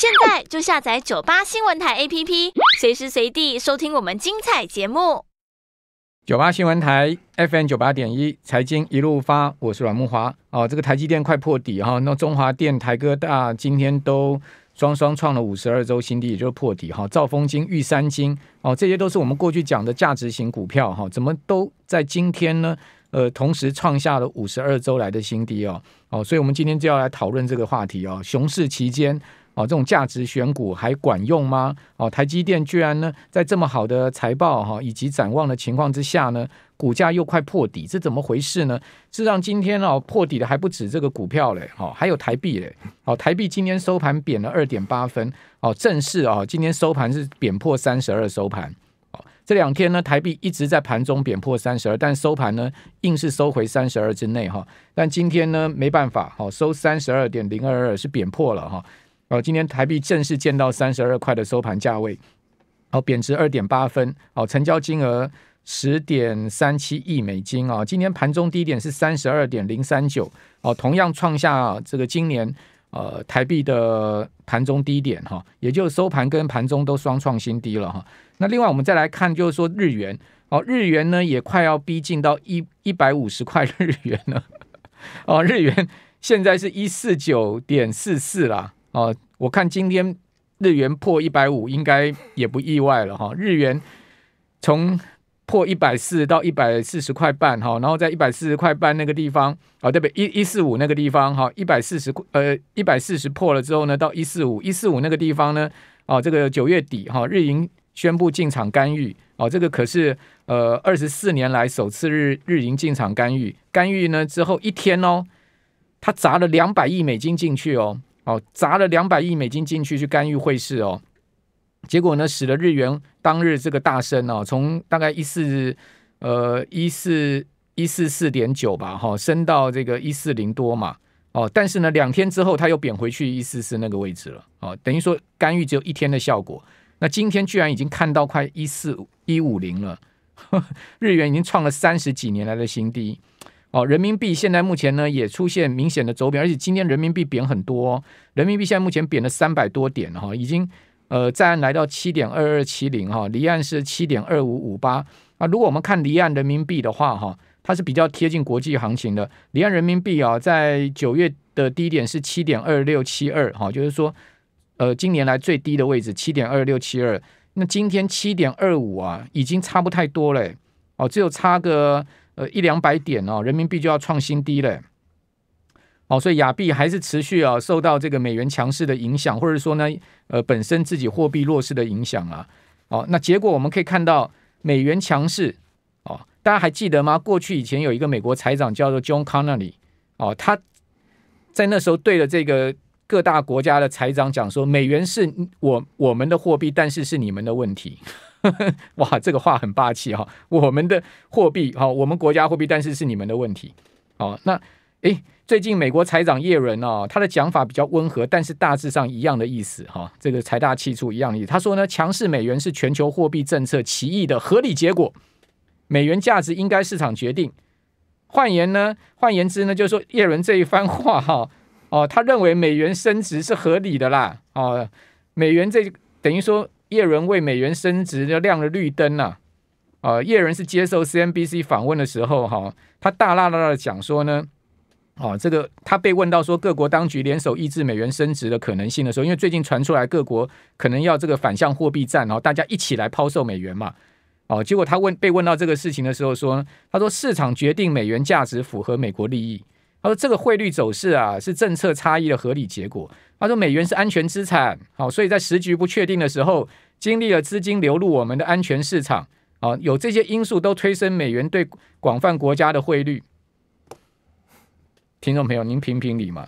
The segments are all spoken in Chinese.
现在就下载九八新闻台 APP，随时随地收听我们精彩节目。九八新闻台 FM 九八点一，财经一路发，我是阮木华。哦，这个台积电快破底哈，那中华电、台哥大今天都双双创了五十二周新低，也就是破底哈。兆丰金、玉三金哦，这些都是我们过去讲的价值型股票哈，怎么都在今天呢？呃，同时创下了五十二周来的新低哦。哦，所以我们今天就要来讨论这个话题哦，熊市期间。哦，这种价值选股还管用吗？哦，台积电居然呢，在这么好的财报哈以及展望的情况之下呢，股价又快破底，这怎么回事呢？这让今天哦破底的还不止这个股票嘞，好，还有台币嘞。好，台币今天收盘贬了二点八分，哦，正式哦，今天收盘是贬破三十二收盘。这两天呢，台币一直在盘中贬破三十二，但收盘呢，硬是收回三十二之内哈。但今天呢，没办法，好收三十二点零二二，是贬破了哈。哦，今天台币正式见到三十二块的收盘价位，哦，贬值二点八分，好，成交金额十点三七亿美金啊。今天盘中低点是三十二点零三九，哦，同样创下这个今年呃台币的盘中低点哈，也就收盘跟盘中都双创新低了哈。那另外我们再来看，就是说日元哦，日元呢也快要逼近到一一百五十块日元了 哦，日元现在是一四九点四四啦。哦，我看今天日元破一百五，应该也不意外了哈。日元从破一百四到一百四十块半哈，然后在一百四十块半那个地方，啊，对不对？一一四五那个地方哈，一百四十呃，一百四十破了之后呢，到一四五一四五那个地方呢，啊，这个九月底哈，日银宣布进场干预，哦，这个可是呃二十四年来首次日日银进场干预，干预呢之后一天哦，他砸了两百亿美金进去哦。哦，砸了两百亿美金进去去干预汇市哦，结果呢使得日元当日这个大升哦，从大概一四呃一四一四四点九吧哈升到这个一四零多嘛哦，但是呢两天之后它又贬回去一四四那个位置了哦，等于说干预只有一天的效果，那今天居然已经看到快一四一五零了，呵 日元已经创了三十几年来的新低。哦，人民币现在目前呢也出现明显的走贬，而且今天人民币贬很多，人民币现在目前贬了三百多点哈，已经呃在岸来到七点二二七零哈，离岸是七点二五五八啊。如果我们看离岸人民币的话哈，它是比较贴近国际行情的，离岸人民币啊在九月的低点是七点二六七二哈，就是说呃今年来最低的位置七点二六七二，那今天七点二五啊已经差不太多了哦，只有差个。呃，一两百点哦，人民币就要创新低嘞，哦，所以亚币还是持续啊受到这个美元强势的影响，或者说呢，呃，本身自己货币弱势的影响啊，哦，那结果我们可以看到美元强势哦，大家还记得吗？过去以前有一个美国财长叫做 John Connelly 哦，他在那时候对着这个各大国家的财长讲说，美元是我我们的货币，但是是你们的问题。哇，这个话很霸气哈！我们的货币哈，我们国家货币，但是是你们的问题哦。那诶，最近美国财长耶伦哦，他的讲法比较温和，但是大致上一样的意思哈。这个财大气粗一样的意思，他说呢，强势美元是全球货币政策奇异的合理结果，美元价值应该市场决定。换言呢，换言之呢，就是说耶伦这一番话哈，哦，他认为美元升值是合理的啦，哦，美元这等于说。叶伦为美元升值就亮了绿灯呐！啊，叶伦是接受 CNBC 访问的时候，哈，他大大大的讲说呢，啊，这个他被问到说各国当局联手抑制美元升值的可能性的时候，因为最近传出来各国可能要这个反向货币战，然后大家一起来抛售美元嘛，哦，结果他问被问到这个事情的时候，说他说市场决定美元价值符合美国利益，他说这个汇率走势啊是政策差异的合理结果。他说：“美元是安全资产，好，所以在时局不确定的时候，经历了资金流入我们的安全市场，啊，有这些因素都推升美元对广泛国家的汇率。”听众朋友，您评评理嘛？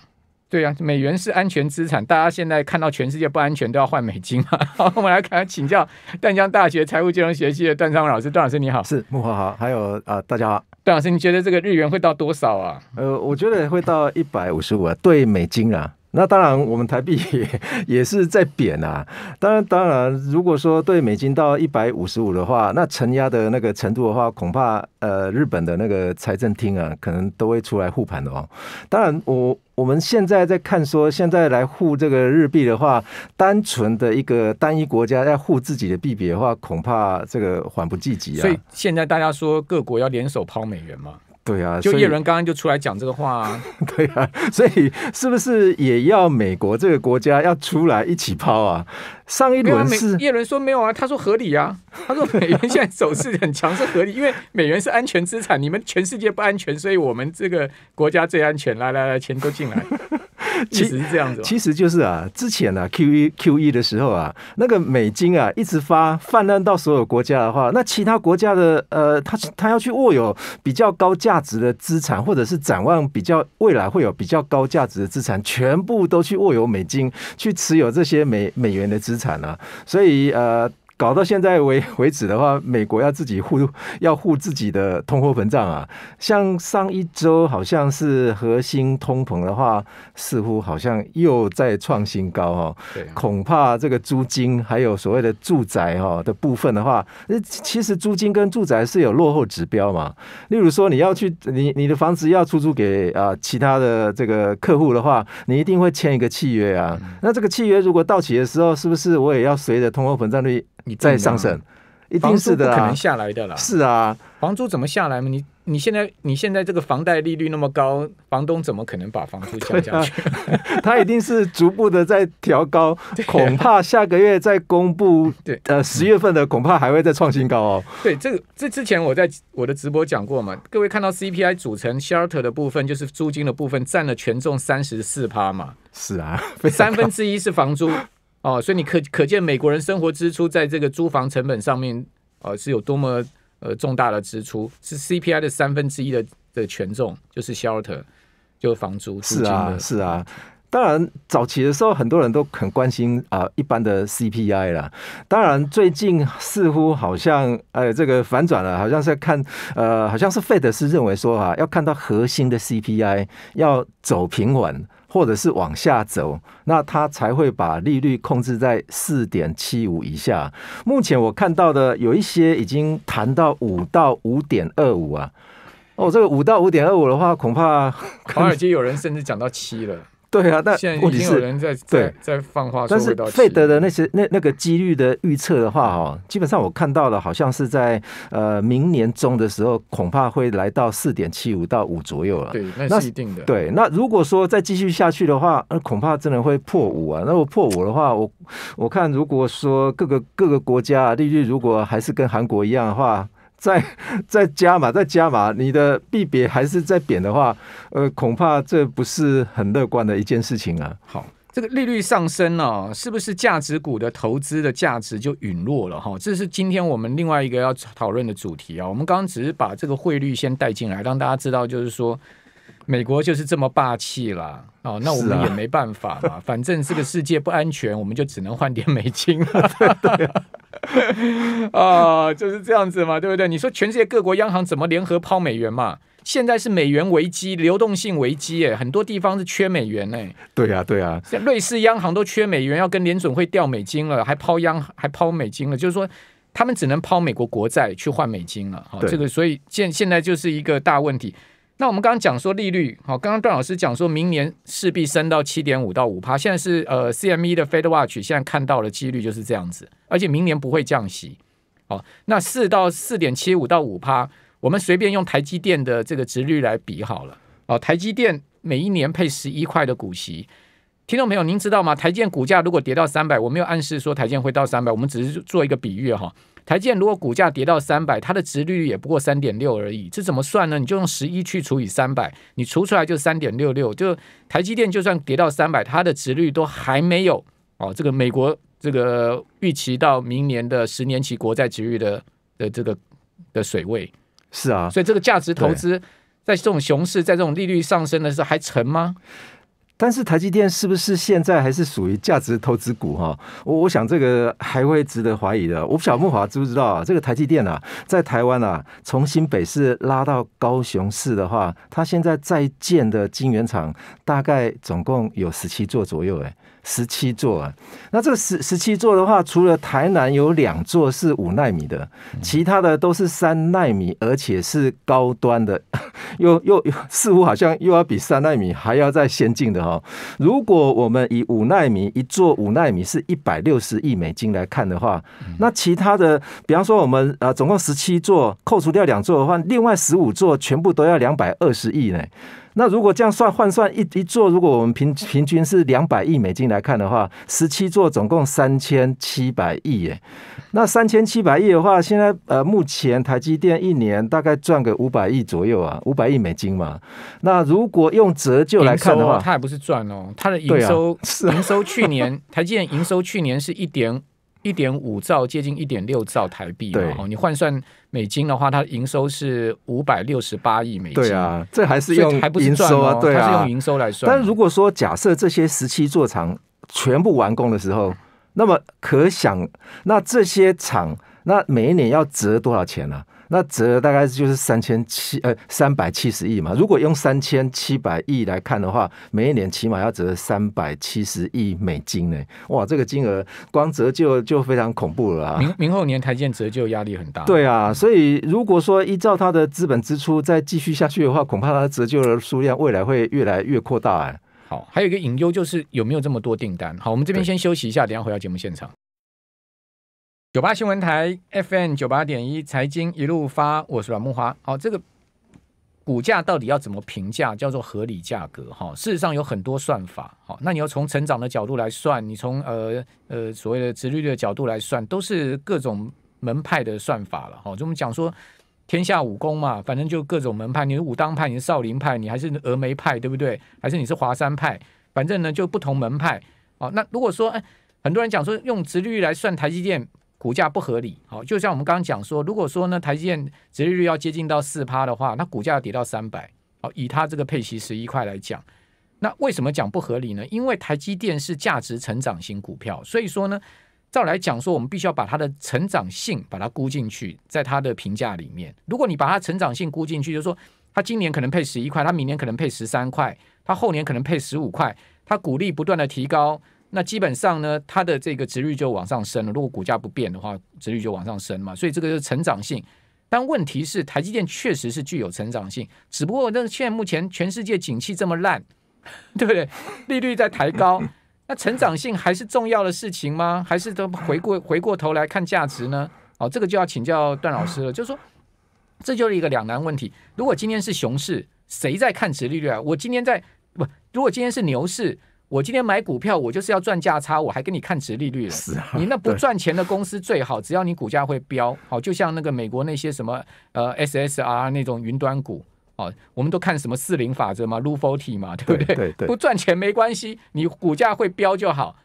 对呀，美元是安全资产，大家现在看到全世界不安全都要换美金嘛？好，我们来请教淡江大学财务金融学系的段昌文老师。段老师你好，是木华好，还有啊，大家好，段老师，你觉得这个日元会到多少啊？呃，我觉得会到一百五十五啊，对美金啊。那当然，我们台币 也是在贬啊。当然，当然，如果说对美金到一百五十五的话，那承压的那个程度的话，恐怕呃，日本的那个财政厅啊，可能都会出来护盘的哦。当然，我我们现在在看说，现在来护这个日币的话，单纯的一个单一国家要护自己的币币的话，恐怕这个缓不济急啊。所以现在大家说各国要联手抛美元吗？对啊，就叶伦刚刚就出来讲这个话啊。对啊，所以是不是也要美国这个国家要出来一起抛啊？上一轮是叶伦说没有啊，他说合理啊，他说美元现在走势很强是合理，因为美元是安全资产，你们全世界不安全，所以我们这个国家最安全，来来来，钱都进来。其实是这样子，其实就是啊，之前呢，Q E Q E 的时候啊，那个美金啊一直发泛滥到所有国家的话，那其他国家的呃，他他要去握有比较高价值的资产，或者是展望比较未来会有比较高价值的资产，全部都去握有美金，去持有这些美美元的资产呢，所以呃。搞到现在为 为止的话，美国要自己护要护自己的通货膨胀啊。像上一周好像是核心通膨的话，似乎好像又在创新高哦。恐怕这个租金还有所谓的住宅哈的部分的话，那其实租金跟住宅是有落后指标嘛。例如说你要去你你的房子要出租给啊其他的这个客户的话，你一定会签一个契约啊。那这个契约如果到期的时候，是不是我也要随着通货膨胀率？你再上升，一定是的，可能下来的了。是啊，房租怎么下来嘛？你你现在你现在这个房贷利率那么高，房东怎么可能把房租降下去？他一定是逐步的在调高，恐怕下个月再公布，对，呃，十月份的恐怕还会再创新高哦。对，这个这之前我在我的直播讲过嘛，各位看到 CPI 组成 shelter 的部分就是租金的部分占了权重三十四趴嘛？是啊，三分之一是房租。哦，所以你可可见美国人生活支出在这个租房成本上面，呃，是有多么呃重大的支出，是 CPI 的三分之一的的权重，就是 shelter，就房租。是啊，是啊。当然，早期的时候很多人都很关心啊，一般的 CPI 啦。当然，最近似乎好像哎，这个反转了，好像是看呃，好像是费德斯认为说啊，要看到核心的 CPI 要走平稳或者是往下走，那他才会把利率控制在四点七五以下。目前我看到的有一些已经谈到五到五点二五啊，哦，这个五到五点二五的话，恐怕华尔街有人甚至讲到七了。对啊，那问题是，对，在放话。但是费德的那些那那个几率的预测的话，哦，基本上我看到了，好像是在呃明年中的时候，恐怕会来到四点七五到五左右了。对，那是一定的。对，那如果说再继续下去的话，那恐怕真的会破五啊。那我破五的话，我我看如果说各个各个国家利率如果还是跟韩国一样的话。在 在加嘛，在加嘛，你的币别还是在贬的话，呃，恐怕这不是很乐观的一件事情啊。好，这个利率上升呢，是不是价值股的投资的价值就陨落了哈？这是今天我们另外一个要讨论的主题啊。我们刚刚只是把这个汇率先带进来，让大家知道就是说，美国就是这么霸气啦。哦，那我们也没办法嘛，反正这个世界不安全，我们就只能换点美金了。啊，就是这样子嘛，对不对？你说全世界各国央行怎么联合抛美元嘛？现在是美元危机、流动性危机，哎，很多地方是缺美元，哎。对呀，对呀，瑞士央行都缺美元，要跟联准会调美金了，还抛央还抛美金了，就是说他们只能抛美国国债去换美金了。好，这个所以现现在就是一个大问题。那我们刚刚讲说利率，好，刚刚段老师讲说明年势必升到七点五到五趴，现在是呃 CME 的 Fed Watch 现在看到的几率就是这样子，而且明年不会降息，哦，那四到四点七五到五趴，我们随便用台积电的这个值率来比好了，哦，台积电每一年配十一块的股息，听众朋友您知道吗？台建股价如果跌到三百，我没有暗示说台建会到三百，我们只是做一个比喻哈。台建如果股价跌到三百，它的值率也不过三点六而已，这怎么算呢？你就用十一去除以三百，你除出来就三点六六。就台积电就算跌到三百，它的值率都还没有哦。这个美国这个预期到明年的十年期国债值率的的这个的水位是啊，所以这个价值投资在这种熊市，在这种利率上升的时候还成吗？但是台积电是不是现在还是属于价值投资股哈？我我想这个还会值得怀疑的。我不晓得木华知不知道啊？这个台积电啊，在台湾啊，从新北市拉到高雄市的话，它现在在建的晶圆厂大概总共有十七座左右哎。十七座啊，那这十十七座的话，除了台南有两座是五纳米的，其他的都是三纳米，而且是高端的，又又似乎好像又要比三纳米还要再先进的哈。如果我们以五纳米一座五纳米是一百六十亿美金来看的话，那其他的，比方说我们呃总共十七座，扣除掉两座的话，另外十五座全部都要两百二十亿呢。那如果这样算换算一一座，如果我们平平均是两百亿美金来看的话，十七座总共三千七百亿耶。那三千七百亿的话，现在呃目前台积电一年大概赚个五百亿左右啊，五百亿美金嘛。那如果用折旧来看的话，它也不是赚哦，它的营收是、营收去年台积电营收去年是一点。一点五兆，接近一点六兆台币嘛。哦，你换算美金的话，它营收是五百六十八亿美金。对啊，这还是用还不营收啊？对啊，还是用营收来算。但如果说假设这些十七座厂全部完工的时候，那么可想那这些厂那每一年要折多少钱呢？那折大概就是三千七呃三百七十亿嘛。如果用三千七百亿来看的话，每一年起码要折三百七十亿美金呢。哇，这个金额光折旧就非常恐怖了。啊。明明后年台建折旧压力很大。对啊，所以如果说依照它的资本支出再继续下去的话，恐怕它折旧的数量未来会越来越扩大啊。好，还有一个隐忧就是有没有这么多订单？好，我们这边先休息一下，等下回到节目现场。九八新闻台 FM 九八点一，财经一路发，我是阮木华。好，这个股价到底要怎么评价？叫做合理价格哈。事实上有很多算法。好，那你要从成长的角度来算，你从呃呃所谓的殖利率的角度来算，都是各种门派的算法了。哦，就我们讲说天下武功嘛，反正就各种门派，你是武当派，你是少林派，你还是峨眉派，对不对？还是你是华山派？反正呢，就不同门派。哦，那如果说哎，很多人讲说用殖利率来算台积电。股价不合理，好，就像我们刚刚讲说，如果说呢台积电折利率要接近到四趴的话，那股价要跌到三百，好，以它这个配息十一块来讲，那为什么讲不合理呢？因为台积电是价值成长型股票，所以说呢，照来讲说，我们必须要把它的成长性把它估进去，在它的评价里面。如果你把它成长性估进去，就说它今年可能配十一块，它明年可能配十三块，它后年可能配十五块，它股利不断的提高。那基本上呢，它的这个值率就往上升了。如果股价不变的话，值率就往上升嘛。所以这个就是成长性。但问题是，台积电确实是具有成长性，只不过那现在目前全世界景气这么烂，对不对？利率在抬高，那成长性还是重要的事情吗？还是都回过回过头来看价值呢？哦，这个就要请教段老师了。就是说，这就是一个两难问题。如果今天是熊市，谁在看值利率啊？我今天在不？如果今天是牛市。我今天买股票，我就是要赚价差，我还给你看值利率了。是啊，你那不赚钱的公司最好，只要你股价会飙，好，就像那个美国那些什么呃 S S R 那种云端股，哦，我们都看什么四零法则嘛，Lufoty 嘛，对不对？不赚钱没关系，你股价会飙就好。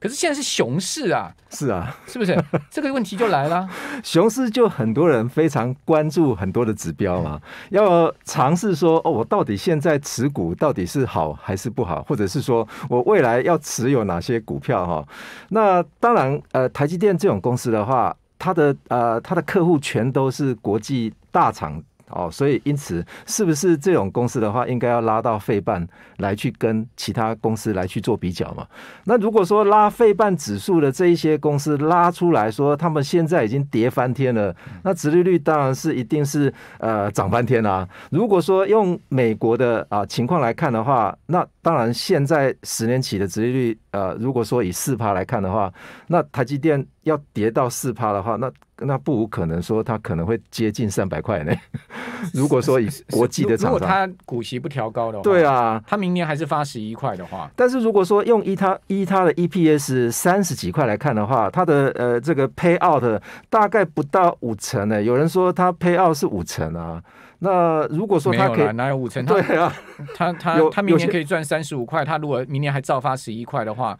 可是现在是熊市啊，是啊，是不是？这个问题就来了。熊市就很多人非常关注很多的指标嘛，要尝试说，哦，我到底现在持股到底是好还是不好，或者是说我未来要持有哪些股票哈？那当然，呃，台积电这种公司的话，它的呃，它的客户全都是国际大厂。哦，所以因此是不是这种公司的话，应该要拉到费半来去跟其他公司来去做比较嘛？那如果说拉费半指数的这一些公司拉出来说，他们现在已经跌翻天了，那殖利率当然是一定是呃涨翻天啊。如果说用美国的啊情况来看的话，那当然现在十年期的殖利率呃，如果说以四趴来看的话，那台积电要跌到四趴的话，那那不无可能说，他可能会接近三百块呢。如果说以国际的，如果他股息不调高的，对啊，他明年还是发十一块的话。但是如果说用依他依他的 EPS 三十几块来看的话，他的呃这个 Pay Out 大概不到五成呢。有人说他 Pay Out 是五成啊，那如果说他有了哪有五成？对啊，他他他明年可以赚三十五块，他如果明年还照发十一块的话。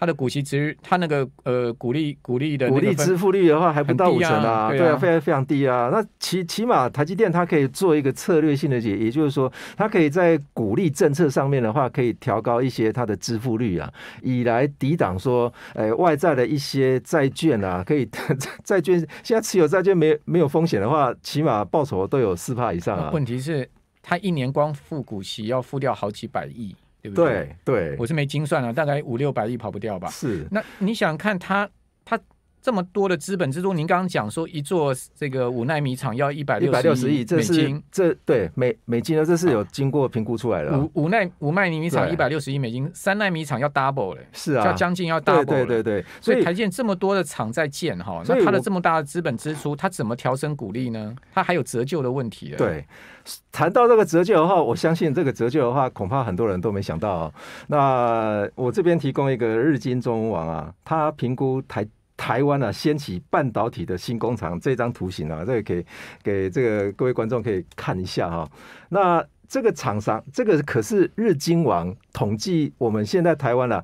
它的股息值，它那个呃，股利股利的股利支付率的话，还不到五成啊，对啊，非常非常低啊。那起起码台积电它可以做一个策略性的解，也就是说，它可以在股利政策上面的话，可以调高一些它的支付率啊，以来抵挡说，呃外在的一些债券啊，可以 债券现在持有债券没有没有风险的话，起码报酬都有四帕以上啊。问题是，它一年光付股息要付掉好几百亿。对不对？对，我是没精算了，大概五六百亿跑不掉吧。是，那你想看他？这么多的资本之中，您刚刚讲说一座这个五奈米厂要一百六百六十亿美金，这对美美金呢？这是有经过评估出来的。五五奈五奈米厂一百六十亿美金，三奈米厂要 double 嘞，是啊，要将近要 double。对对对，所以台建这么多的厂在建哈，那它的这么大的资本支出，它怎么调升股利呢？它还有折旧的问题了。对，谈到这个折旧的话，我相信这个折旧的话，恐怕很多人都没想到。那我这边提供一个日经中文网啊，它评估台。台湾啊，掀起半导体的新工厂，这张图形啊，这个可以给这个各位观众可以看一下哈。那这个厂商，这个可是日经王统计，我们现在台湾了，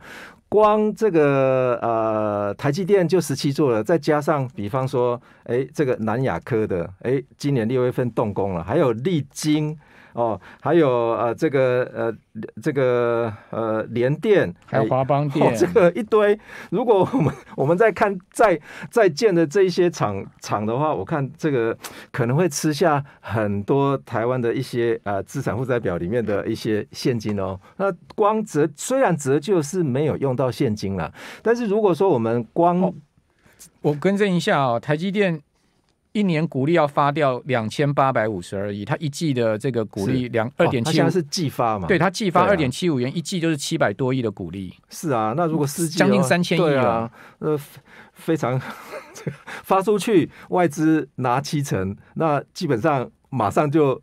光这个呃台积电就十七座了，再加上比方说，哎，这个南亚科的，哎，今年六月份动工了，还有利晶。哦，还有呃，这个呃，这个呃，联电，还有华邦电，这个一堆。如果我们 我们在看在在建的这一些厂厂的话，我看这个可能会吃下很多台湾的一些呃资产负债表里面的一些现金哦。那光折虽然折旧是没有用到现金了，但是如果说我们光，我更正一下哦，台积电。一年股利要发掉两千八百五十二亿，他一季的这个股利两二点七，现在是季发嘛？对，他季发二点七五元，一季就是七百多亿的股利。是啊，那如果四季，将近三千亿对啊，呃，非常 发出去，外资拿七成，那基本上马上就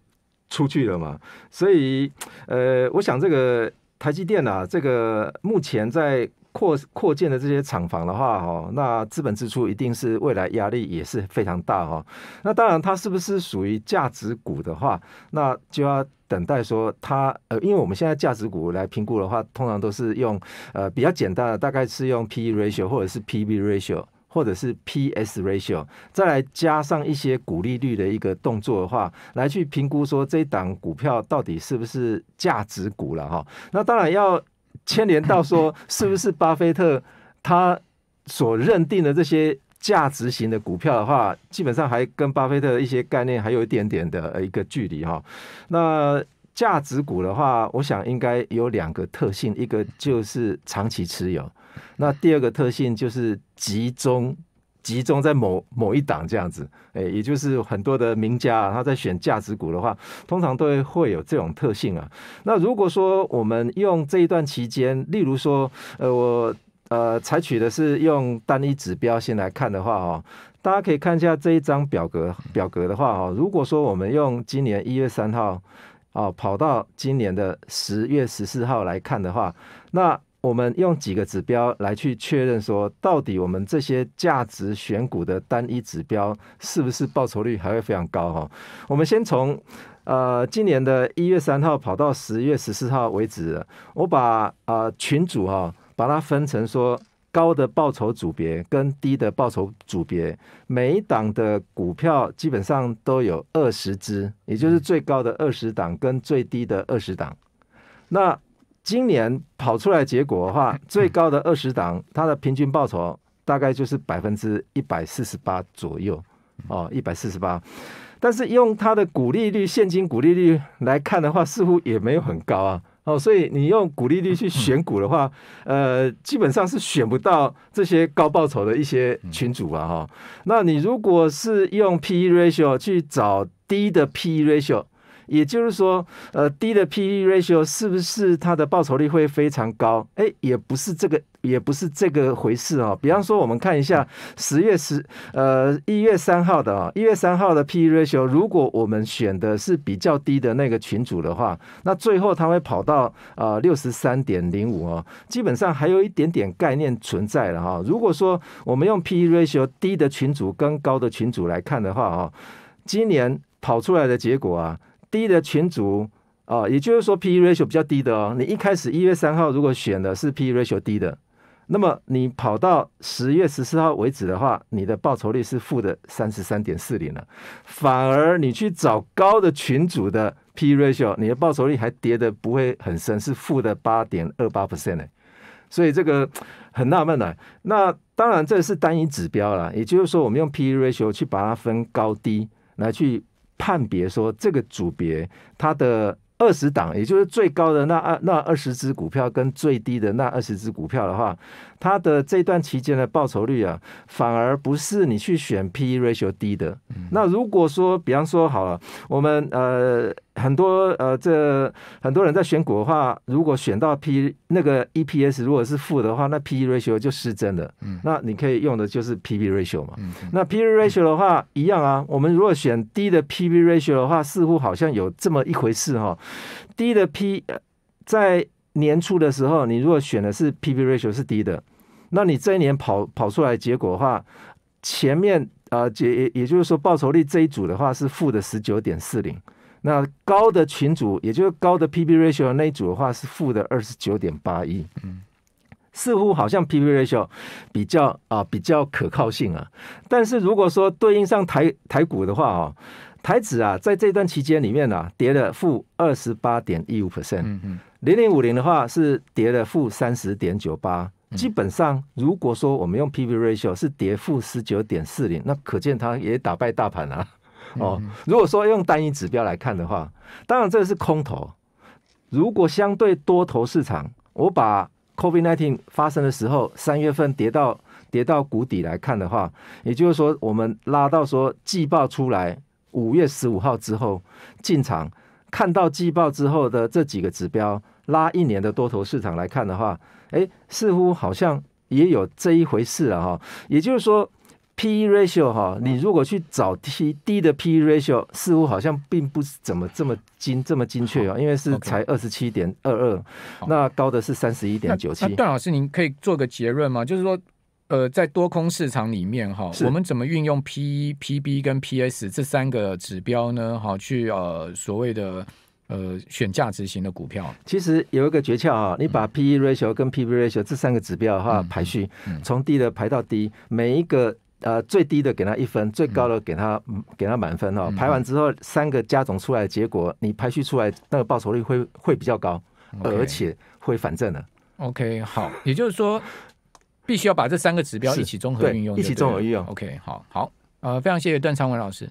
出去了嘛。所以，呃，我想这个台积电啊，这个目前在。扩扩建的这些厂房的话，哈，那资本支出一定是未来压力也是非常大哈。那当然，它是不是属于价值股的话，那就要等待说它呃，因为我们现在价值股来评估的话，通常都是用呃比较简单的，大概是用 P/E ratio 或者是 P/B ratio 或者是 P/S ratio，再来加上一些股利率的一个动作的话，来去评估说这档股票到底是不是价值股了哈。那当然要。牵连到说，是不是巴菲特他所认定的这些价值型的股票的话，基本上还跟巴菲特的一些概念还有一点点的一个距离哈。那价值股的话，我想应该有两个特性，一个就是长期持有，那第二个特性就是集中。集中在某某一档这样子，哎，也就是很多的名家他在选价值股的话，通常都会有这种特性啊。那如果说我们用这一段期间，例如说，呃，我呃采取的是用单一指标先来看的话哦，大家可以看一下这一张表格，表格的话哦，如果说我们用今年一月三号哦跑到今年的十月十四号来看的话，那。我们用几个指标来去确认，说到底我们这些价值选股的单一指标是不是报酬率还会非常高？哈，我们先从呃今年的一月三号跑到十月十四号为止，我把啊群组哈把它分成说高的报酬组别跟低的报酬组别，每一档的股票基本上都有二十只，也就是最高的二十档跟最低的二十档，那。今年跑出来结果的话，最高的二十档，它的平均报酬大概就是百分之一百四十八左右，哦，一百四十八。但是用它的股利率、现金股利率来看的话，似乎也没有很高啊。哦，所以你用股利率去选股的话，呃，基本上是选不到这些高报酬的一些群主啊。哈，那你如果是用 PE ratio 去找低的 PE ratio。也就是说，呃，低的 P E ratio 是不是它的报酬率会非常高？哎，也不是这个，也不是这个回事哦。比方说，我们看一下十月十呃一月三号的啊，一月三号的 P E ratio，如果我们选的是比较低的那个群组的话，那最后它会跑到呃六十三点零五哦，基本上还有一点点概念存在了哈。如果说我们用 P E ratio 低的群组跟高的群组来看的话啊，今年跑出来的结果啊。低的群组啊，也就是说 P/E ratio 比较低的哦。你一开始一月三号如果选的是 P/E ratio 低的，那么你跑到十月十四号为止的话，你的报酬率是负的三十三点四零了。反而你去找高的群组的 P/E ratio，你的报酬率还跌的不会很深，是负的八点二八 percent 呢。所以这个很纳闷的。那当然这是单一指标了，也就是说我们用 P/E ratio 去把它分高低来去。判别说这个组别，它的二十档，也就是最高的那二那二十只股票跟最低的那二十只股票的话，它的这段期间的报酬率啊，反而不是你去选 P/E ratio 低的。那如果说，比方说好了，我们呃。很多呃，这很多人在选股的话，如果选到 P 那个 EPS 如果是负的话，那 PE ratio 就失真了。嗯，那你可以用的就是 PB ratio 嘛。嗯，那 PB ratio 的话一样啊。我们如果选低的 PB ratio 的话，似乎好像有这么一回事哈。低的 P 在年初的时候，你如果选的是 PB ratio 是低的，那你这一年跑跑出来结果的话，前面啊也也也就是说报酬率这一组的话是负的十九点四零。那高的群组，也就是高的 P/B ratio 那一组的话，是负的二十九点八一。嗯，似乎好像 P/B ratio 比较啊比较可靠性啊。但是如果说对应上台台股的话啊，台指啊，在这段期间里面呢，跌了负二十八点一五 percent。嗯嗯，零零五零的话是跌了负三十点九八。基本上，如果说我们用 P/B ratio 是跌负十九点四零，那可见它也打败大盘啊。哦，如果说用单一指标来看的话，当然这是空头。如果相对多头市场，我把 COVID-19 发生的时候三月份跌到跌到谷底来看的话，也就是说，我们拉到说季报出来五月十五号之后进场，看到季报之后的这几个指标拉一年的多头市场来看的话，哎，似乎好像也有这一回事啊！哈，也就是说。P/E ratio 哈，你如果去找低低的 P/E ratio，似乎好像并不怎么这么精这么精确啊，因为是才二十七点二二，那高的是三十一点九七。段老师，您可以做个结论吗？就是说，呃，在多空市场里面哈，我们怎么运用 P、E、P/B 跟 P/S 这三个指标呢？哈，去呃所谓的呃选价值型的股票。其实有一个诀窍啊，你把 P/E ratio 跟 P/B ratio 这三个指标哈排序，从低的排到低，每一个。呃，最低的给他一分，最高的给他给他满分哦。排完之后，三个加总出来的结果，你排序出来那个报酬率会会比较高，而且会反正的。OK，好，也就是说，必须要把这三个指标一起综合运用，一起综合运用。OK，好，好，呃，非常谢谢段昌文老师。